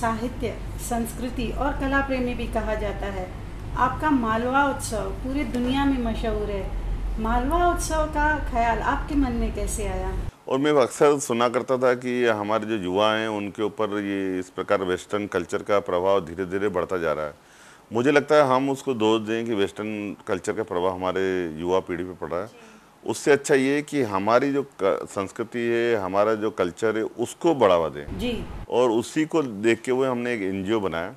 साहित्य संस्कृति और कला प्रेमी भी कहा जाता है आपका मालवा उत्सव पूरी दुनिया में मशहूर है मालवा उत्सव का ख्याल आपके मन में कैसे आया और मैं अक्सर सुना करता था कि हमारे जो युवा हैं उनके ऊपर ये इस प्रकार वेस्टर्न कल्चर का प्रभाव धीरे धीरे बढ़ता जा रहा है मुझे लगता है हम उसको दोष दें कि वेस्टर्न कल्चर का प्रभाव हमारे युवा पीढ़ी पर पड़ रहा है उससे अच्छा ये कि हमारी जो संस्कृति है हमारा जो कल्चर है उसको बढ़ावा दें जी और उसी को देखते हुए हमने एक एनजीओ बनाया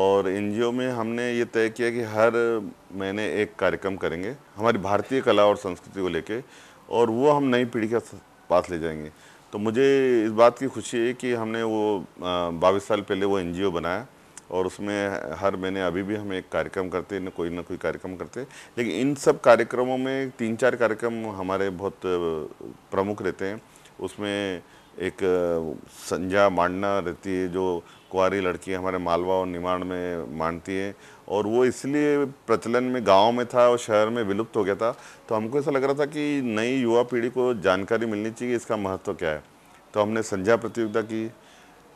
और एनजीओ में हमने ये तय किया कि हर महीने एक कार्यक्रम करेंगे हमारी भारतीय कला और संस्कृति को लेके और वो हम नई पीढ़ी के पास ले जाएंगे तो मुझे इस बात की खुशी है कि हमने वो बाईस साल पहले वो एनजीओ बनाया और उसमें हर महीने अभी भी हम एक कार्यक्रम करते हैं कोई ना कोई कार्यक्रम करते लेकिन इन सब कार्यक्रमों में तीन चार कार्यक्रम हमारे बहुत प्रमुख रहते हैं उसमें एक संजा मांडना रहती है जो कुआरी लड़की हमारे मालवा और निमाड़ में मांडती है और वो इसलिए प्रचलन में गांव में था और शहर में विलुप्त हो गया था तो हमको ऐसा लग रहा था कि नई युवा पीढ़ी को जानकारी मिलनी चाहिए इसका महत्व क्या है तो हमने संजा प्रतियोगिता की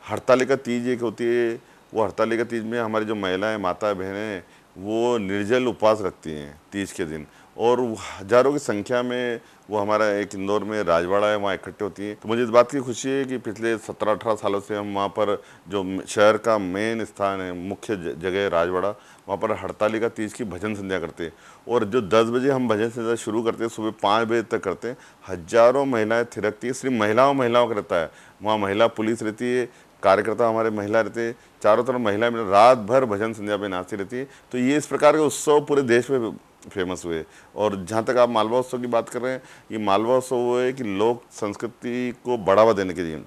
हड़ताली का तीज एक होती है वो हड़ताली के तीज में हमारी जो महिलाएं माता बहनें वो निर्जल उपवास रखती हैं तीज के दिन और हजारों की संख्या में वो हमारा एक इंदौर में राजवाड़ा है वहाँ इकट्ठे होती हैं तो मुझे इस बात की खुशी है कि पिछले सत्रह अठारह सालों से हम वहाँ पर जो शहर का मेन स्थान है मुख्य जगह है राजवाड़ा वहाँ पर हड़ताली का तीज की भजन संध्या करते हैं और जो दस बजे हम भजन संध्या शुरू करते हैं सुबह पाँच बजे तक करते हैं हजारों महिलाएँ थिरकती है सिर्फ महिलाओं महिलाओं का रहता है वहाँ महिला पुलिस रहती है कार्यकर्ता हमारे महिला रहते हैं चारों तरफ महिला मिल रात भर भजन संध्या पे नाचती रहती है तो ये इस प्रकार के उत्सव पूरे देश में फेमस हुए और जहाँ तक आप मालवा उत्सव की बात कर रहे हैं ये मालवा उत्सव वो है कि लोक संस्कृति को बढ़ावा देने के लिए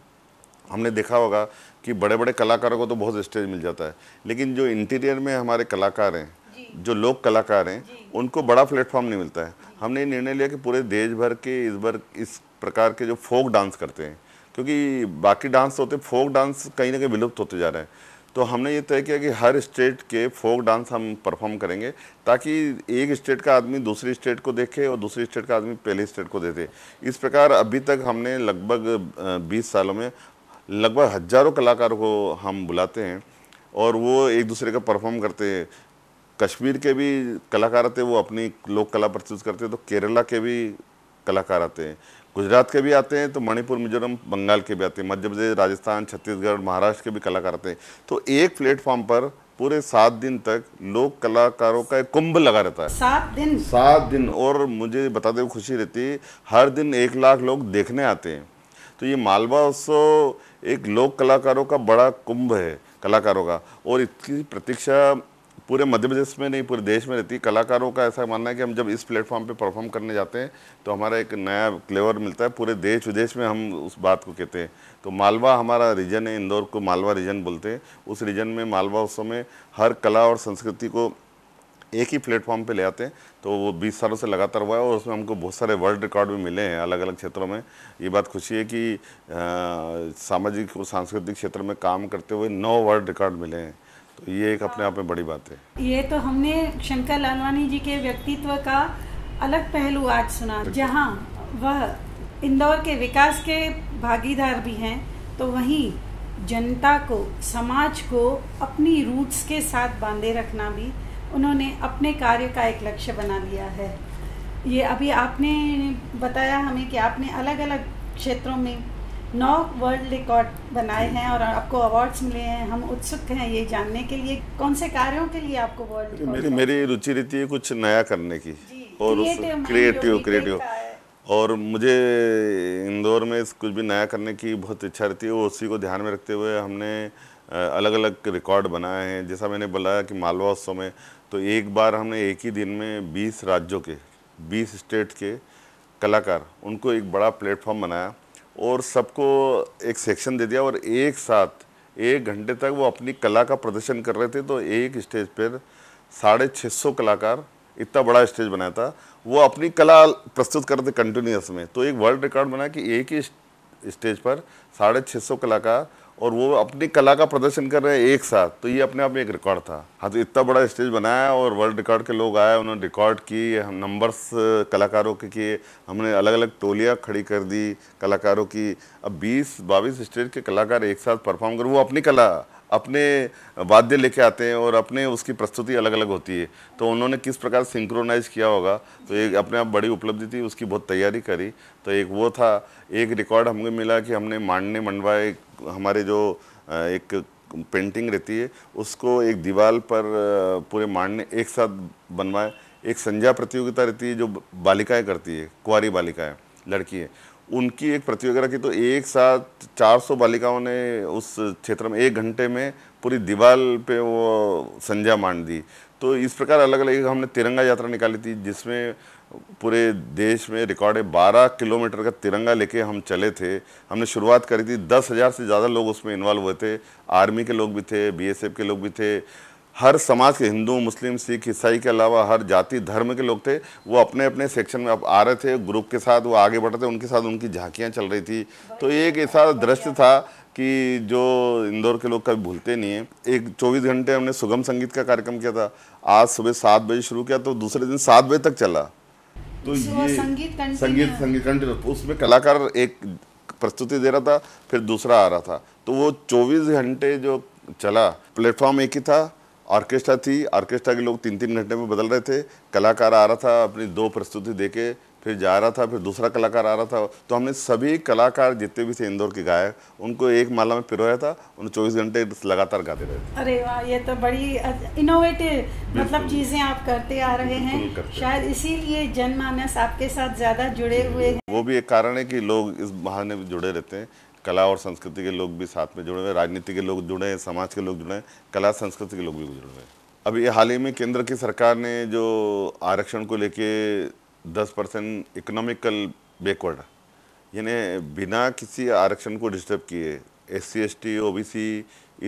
हमने देखा होगा कि बड़े बड़े कलाकारों को तो बहुत स्टेज मिल जाता है लेकिन जो इंटीरियर में हमारे कलाकार हैं जो लोक कलाकार हैं उनको बड़ा प्लेटफॉर्म नहीं मिलता है हमने निर्णय लिया कि पूरे देश भर के इस भर इस प्रकार के जो फोक डांस करते हैं क्योंकि बाकी डांस होते फोक डांस कहीं ना कहीं विलुप्त होते जा रहे हैं तो हमने ये तय किया कि हर स्टेट के फोक डांस हम परफॉर्म करेंगे ताकि एक स्टेट का आदमी दूसरी स्टेट को देखे और दूसरी स्टेट का आदमी पहले स्टेट को देखे इस प्रकार अभी तक हमने लगभग 20 सालों में लगभग हजारों कलाकारों को हम बुलाते हैं और वो एक दूसरे का परफॉर्म करते हैं कश्मीर के भी कलाकार आते वो अपनी लोक कला प्रस्तुत करते हैं तो केरला के भी कलाकार आते हैं गुजरात के भी आते हैं तो मणिपुर मिजोरम बंगाल के भी आते हैं मध्य प्रदेश राजस्थान छत्तीसगढ़ महाराष्ट्र के भी कलाकार आते हैं तो एक प्लेटफॉर्म पर पूरे सात दिन तक लोक कलाकारों का एक कुंभ लगा रहता है सात दिन सात दिन और मुझे बताते हुए खुशी रहती है हर दिन एक लाख लोग देखने आते हैं तो ये मालवा उत्सव एक लोक कलाकारों का बड़ा कुंभ है कलाकारों का और इसकी प्रतीक्षा पूरे मध्य प्रदेश में नहीं पूरे देश में रहती कलाकारों का ऐसा मानना है कि हम जब इस प्लेटफॉर्म पे परफॉर्म करने जाते हैं तो हमारा एक नया क्लेवर मिलता है पूरे देश विदेश में हम उस बात को कहते हैं तो मालवा हमारा रीजन है इंदौर को मालवा रीजन बोलते हैं उस रीजन में मालवा उस समय हर कला और संस्कृति को एक ही प्लेटफॉर्म पे ले आते हैं तो वो 20 सालों से लगातार हुआ है और उसमें हमको बहुत सारे वर्ल्ड रिकॉर्ड भी मिले हैं अलग अलग क्षेत्रों में ये बात खुशी है कि सामाजिक और सांस्कृतिक क्षेत्र में काम करते हुए नौ वर्ल्ड रिकॉर्ड मिले हैं तो ये एक अपने आप में बड़ी बात है ये तो हमने शंकर लालवानी जी के व्यक्तित्व का अलग पहलू आज सुना जहाँ वह इंदौर के विकास के भागीदार भी हैं तो वहीं जनता को समाज को अपनी रूट्स के साथ बांधे रखना भी उन्होंने अपने कार्य का एक लक्ष्य बना लिया है ये अभी आपने बताया हमें कि आपने अलग अलग क्षेत्रों में नौ वर्ल्ड रिकॉर्ड बनाए हैं और आपको अवार्ड्स मिले हैं हम उत्सुक हैं ये जानने के लिए कौन से कार्यों के लिए आपको वर्ल्ड मेरी मेरी रुचि रहती है कुछ नया करने की और क्रिएटिव क्रिएटिव और मुझे इंदौर में कुछ भी नया करने की बहुत इच्छा रहती है उसी को ध्यान में रखते हुए हमने अलग अलग रिकॉर्ड बनाए हैं जैसा मैंने बोला कि मालवा उत्सव में तो एक बार हमने एक ही दिन में 20 राज्यों के 20 स्टेट के कलाकार उनको एक बड़ा प्लेटफॉर्म बनाया और सबको एक सेक्शन दे दिया और एक साथ एक घंटे तक वो अपनी कला का प्रदर्शन कर रहे थे तो एक स्टेज पर साढ़े छः सौ कलाकार इतना बड़ा स्टेज बनाया था वो अपनी कला प्रस्तुत करते कंटिन्यूस में तो एक वर्ल्ड रिकॉर्ड बना कि एक ही स्टेज पर साढ़े छः सौ कलाकार और वो अपनी कला का प्रदर्शन कर रहे हैं एक साथ तो ये अपने आप में एक रिकॉर्ड था हाँ तो इतना बड़ा स्टेज बनाया और वर्ल्ड रिकॉर्ड के लोग आए उन्होंने रिकॉर्ड की हम नंबर्स कलाकारों के किए हमने अलग अलग टोलियाँ खड़ी कर दी कलाकारों की अब बीस बाईस स्टेज के कलाकार एक साथ परफॉर्म कर वो अपनी कला अपने वाद्य लेके आते हैं और अपने उसकी प्रस्तुति अलग अलग होती है तो उन्होंने किस प्रकार सिंक्रोनाइज किया होगा तो एक अपने आप बड़ी उपलब्धि थी उसकी बहुत तैयारी करी तो एक वो था एक रिकॉर्ड हमको मिला कि हमने मांडने मंडवाए हमारे जो एक पेंटिंग रहती है उसको एक दीवार पर पूरे मांडने एक साथ बनवाए एक संज्ञा प्रतियोगिता रहती है जो बालिकाएँ करती है कुआरी बालिकाएँ लड़की है उनकी एक प्रतियोगिता की तो एक साथ 400 बालिकाओं ने उस क्षेत्र में एक घंटे में पूरी दीवार पे वो संज्ञा मान दी तो इस प्रकार अलग अलग हमने तिरंगा यात्रा निकाली थी जिसमें पूरे देश में रिकॉर्ड है बारह किलोमीटर का तिरंगा लेके हम चले थे हमने शुरुआत करी थी दस हज़ार से ज़्यादा लोग उसमें इन्वॉल्व हुए थे आर्मी के लोग भी थे बीएसएफ के लोग भी थे हर समाज के हिंदू मुस्लिम सिख ईसाई के अलावा हर जाति धर्म के लोग थे वो अपने अपने सेक्शन में आ रहे थे ग्रुप के साथ वो आगे बढ़ रहे थे उनके साथ उनकी झांकियाँ चल रही थी तो ये एक ऐसा दृश्य था कि जो इंदौर के लोग कभी भूलते नहीं हैं एक 24 घंटे हमने सुगम संगीत का कार्यक्रम किया था आज सुबह सात बजे शुरू किया तो दूसरे दिन सात बजे तक चला तो ये संगीत संगीत कंटिन्यू तो उसमें कलाकार एक प्रस्तुति दे रहा था फिर दूसरा आ रहा था तो वो चौबीस घंटे जो चला प्लेटफॉर्म एक ही था ऑर्केस्ट्रा थी ऑर्केस्ट्रा के लोग तीन तीन घंटे में बदल रहे थे कलाकार आ रहा था अपनी दो प्रस्तुति दे फिर जा रहा था फिर दूसरा कलाकार आ रहा था तो हमने सभी कलाकार जितने भी थे इंदौर के गायक उनको एक माला में पिरोया था उन्हें चौबीस घंटे लगातार गाते रहे थे अरे वाह ये तो बड़ी इनोवेटिव मतलब चीज़ें आप करते आ रहे हैं शायद इसीलिए जनमानस आपके साथ ज़्यादा जुड़े हुए हैं वो भी एक कारण है कि लोग इस बहाने में जुड़े रहते हैं कला और संस्कृति के लोग भी साथ में जुड़े हुए राजनीति के लोग जुड़े हैं समाज के लोग जुड़े हैं कला संस्कृति के लोग भी जुड़े हुए हैं अब ये हाल ही में केंद्र की सरकार ने जो आरक्षण को लेके 10 परसेंट इकोनॉमिकल बैकवर्ड यानी बिना किसी आरक्षण को डिस्टर्ब किए S C S T O B C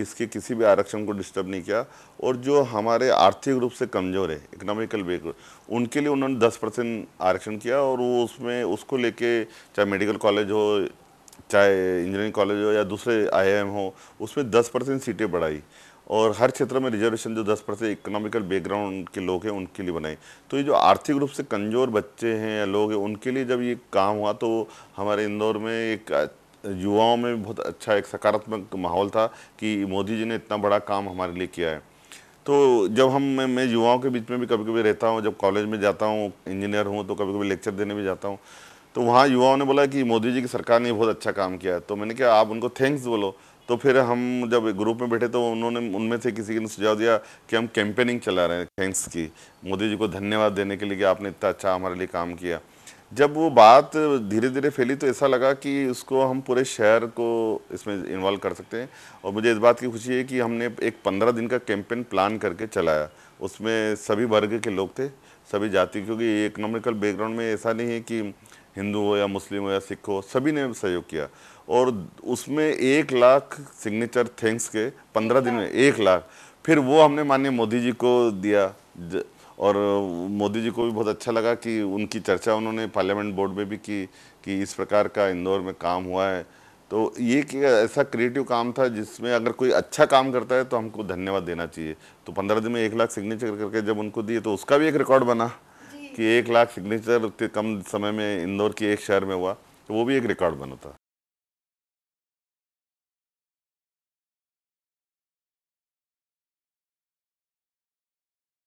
इसके किसी भी आरक्षण को डिस्टर्ब नहीं किया और जो हमारे आर्थिक रूप से कमज़ोर है इकोनॉमिकल बैकवर्ड उनके लिए उन्होंने 10 परसेंट आरक्षण किया और वो उसमें उसको लेके चाहे मेडिकल कॉलेज हो चाहे इंजीनियरिंग कॉलेज हो या दूसरे आई हो उसमें दस परसेंट सीटें बढ़ाई और हर क्षेत्र में रिजर्वेशन जो 10 परसेंट इकोनॉमिकल बैकग्राउंड के लोग हैं उनके लिए बनाई तो ये जो आर्थिक रूप से कमज़ोर बच्चे हैं या लोग हैं उनके लिए जब ये काम हुआ तो हमारे इंदौर में एक युवाओं में बहुत अच्छा एक सकारात्मक माहौल था कि मोदी जी ने इतना बड़ा काम हमारे लिए किया है तो जब हम मैं, मैं युवाओं के बीच में भी कभी कभी रहता हूँ जब कॉलेज में जाता हूँ इंजीनियर हूँ तो कभी कभी लेक्चर देने भी जाता हूँ तो वहाँ युवाओं ने बोला कि मोदी जी की सरकार ने बहुत अच्छा काम किया है तो मैंने कहा आप उनको थैंक्स बोलो तो फिर हम जब ग्रुप में बैठे तो उन्होंने उनमें से किसी ने सुझाव दिया कि हम कैंपेनिंग चला रहे हैं थैंक्स की मोदी जी को धन्यवाद देने के लिए कि आपने इतना अच्छा हमारे लिए काम किया जब वो बात धीरे धीरे फैली तो ऐसा लगा कि उसको हम पूरे शहर को इसमें इन्वॉल्व कर सकते हैं और मुझे इस बात की खुशी है कि हमने एक पंद्रह दिन का कैंपेन प्लान करके चलाया उसमें सभी वर्ग के लोग थे सभी जाति क्योंकि इकोनॉमिकल बैकग्राउंड में ऐसा नहीं है कि हिंदू हो या मुस्लिम हो या सिख हो सभी ने सहयोग किया और उसमें एक लाख सिग्नेचर थैंक्स के पंद्रह दिन में एक लाख फिर वो हमने माननीय मोदी जी को दिया और मोदी जी को भी बहुत अच्छा लगा कि उनकी चर्चा उन्होंने पार्लियामेंट बोर्ड में भी की कि इस प्रकार का इंदौर में काम हुआ है तो ये कि ऐसा क्रिएटिव काम था जिसमें अगर कोई अच्छा काम करता है तो हमको धन्यवाद देना चाहिए तो पंद्रह दिन में एक लाख सिग्नेचर करके जब उनको दिए तो उसका भी एक रिकॉर्ड बना कि एक लाख सिग्नेचर कम समय में इंदौर के एक शहर में हुआ तो वो भी एक रिकॉर्ड बना था